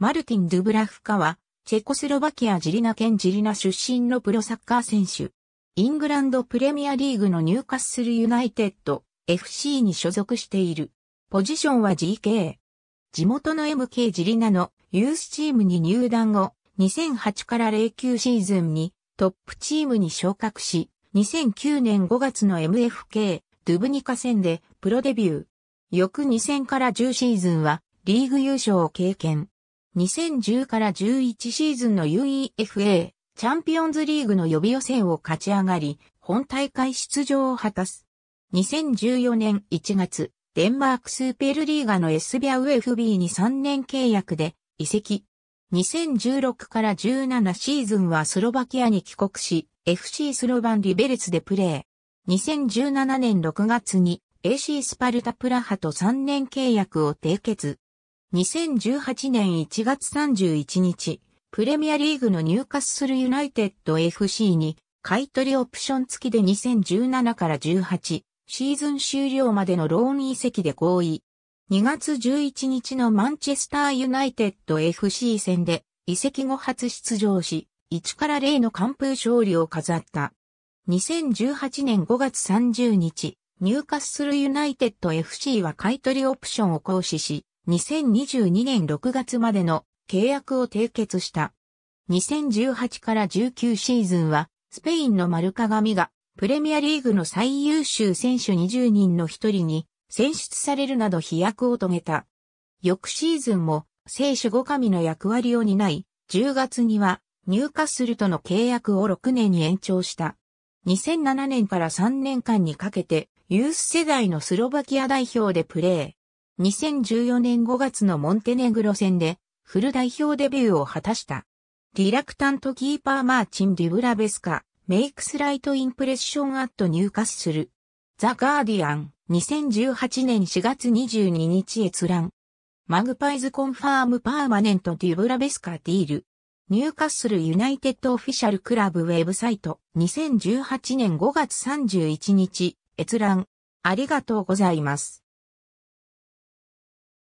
マルティン・ドゥブラフカは、チェコスロバキアジリナ県ジリナ出身のプロサッカー選手。イングランドプレミアリーグの入荷するユナイテッド FC に所属している。ポジションは GK。地元の MK ジリナのユースチームに入団後、2008から09シーズンにトップチームに昇格し、2009年5月の MFK ドゥブニカ戦でプロデビュー。翌2000から10シーズンはリーグ優勝を経験。2010から11シーズンの UEFA チャンピオンズリーグの予備予選を勝ち上がり、本大会出場を果たす。2014年1月、デンマークスーペルリーガのエスビア UFB に3年契約で移籍。2016から17シーズンはスロバキアに帰国し、FC スロバンリベレツでプレー。2017年6月に AC スパルタプラハと3年契約を締結。2018年1月31日、プレミアリーグのニューカッスルユナイテッド FC に買取オプション付きで2017から18シーズン終了までのローン移籍で合意。2月11日のマンチェスターユナイテッド FC 戦で移籍後初出場し、1から0の完封勝利を飾った。2018年5月30日、入荷するユナイテッド FC は買取オプションを行使し、2022年6月までの契約を締結した。2018から19シーズンは、スペインのマルカガミが、プレミアリーグの最優秀選手20人の一人に選出されるなど飛躍を遂げた。翌シーズンも、聖守護神の役割を担い、10月には、入荷するとの契約を6年に延長した。2007年から3年間にかけて、ユース世代のスロバキア代表でプレー。2014年5月のモンテネグロ戦で、フル代表デビューを果たした。リラクタントキーパーマーチン・デュブラベスカ、メイクスライトインプレッションアット入荷する。ザ・ガーディアン、2018年4月22日閲覧。マグパイズコンファームパーマネントデュブラベスカディール。ニューカッスルユナイテッドオフィシャルクラブウェブサイト2018年5月31日閲覧ありがとうございます。